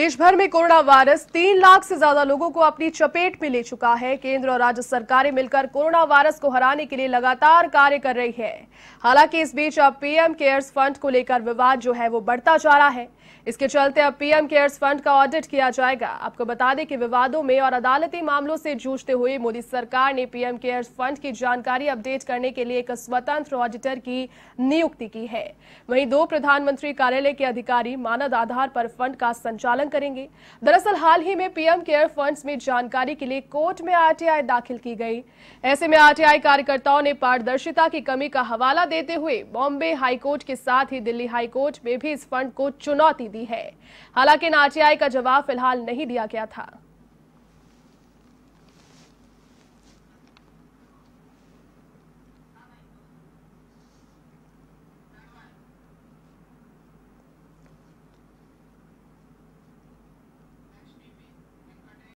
देश भर में कोरोना वायरस तीन लाख से ज्यादा लोगों को अपनी चपेट में ले चुका है केंद्र और राज्य सरकारें मिलकर कोरोना वायरस को हराने के लिए लगातार कार्य कर रही है हालांकि इस बीच अब पीएम केयर्स फंड को लेकर विवाद जो है वो बढ़ता जा रहा है इसके चलते अब पीएम केयर्स फंड का ऑडिट किया जाएगा आपको बता दें कि विवादों में और अदालती मामलों से जूझते हुए मोदी सरकार ने पीएम केयर्स फंड की जानकारी अपडेट करने के लिए एक स्वतंत्र ऑडिटर की नियुक्ति की है वहीं दो प्रधानमंत्री कार्यालय के अधिकारी मानद आधार पर फंड का संचालन समर्थन करेंगे दरअसल हाल ही में पीएम केयर फंड्स में जानकारी के लिए कोर्ट में आरटीआई दाखिल की गई ऐसे में आरटीआई कार्यकर्ताओं ने पारदर्शिता की कमी का हवाला देते हुए बॉम्बे हाईकोर्ट के साथ ही दिल्ली हाईकोर्ट में भी इस फंड को चुनौती दी है हालांकि इन का जवाब फिलहाल नहीं दिया गया था